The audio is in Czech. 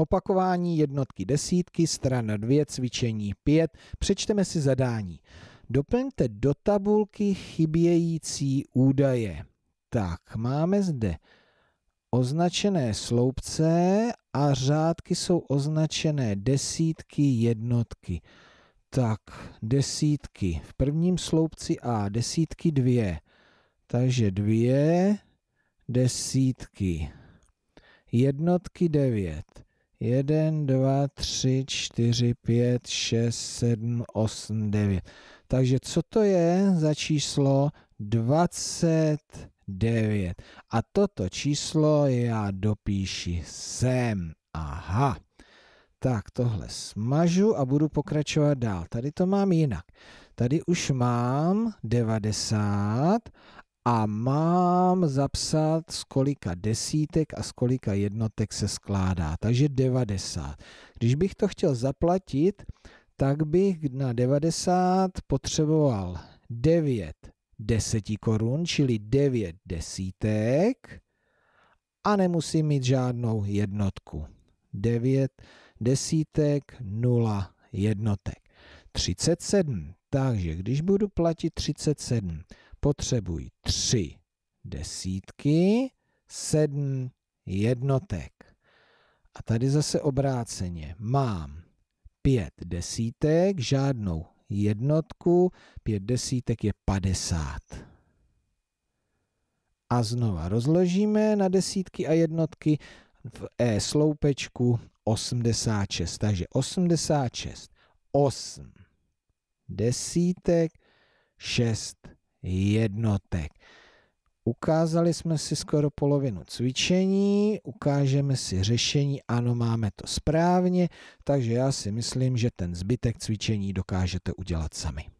Opakování jednotky desítky, strana 2, cvičení 5. Přečteme si zadání. Doplňte do tabulky chybějící údaje. Tak, máme zde označené sloupce a řádky jsou označené desítky, jednotky. Tak, desítky v prvním sloupci a desítky dvě. Takže dvě desítky. Jednotky devět. 1, 2, 3, 4, 5, 6, 7, 8, 9. Takže co to je za číslo 29? A toto číslo já dopíši sem. Aha. Tak tohle smažu a budu pokračovat dál. Tady to mám jinak. Tady už mám 90 a mám zapsat, z kolika desítek a z kolika jednotek se skládá. Takže 90. Když bych to chtěl zaplatit, tak bych na 90 potřeboval 9 deseti korun, čili 9 desítek a nemusím mít žádnou jednotku. 9 desítek, 0 jednotek. 37. Takže když budu platit 37, potřebuji tři desítky, sedm jednotek. A tady zase obráceně. Mám pět desítek, žádnou jednotku, pět desítek je padesát. A znova rozložíme na desítky a jednotky v E sloupečku 86. Takže 86, 8 desítek, 6 jednotek. Ukázali jsme si skoro polovinu cvičení, ukážeme si řešení, ano, máme to správně, takže já si myslím, že ten zbytek cvičení dokážete udělat sami.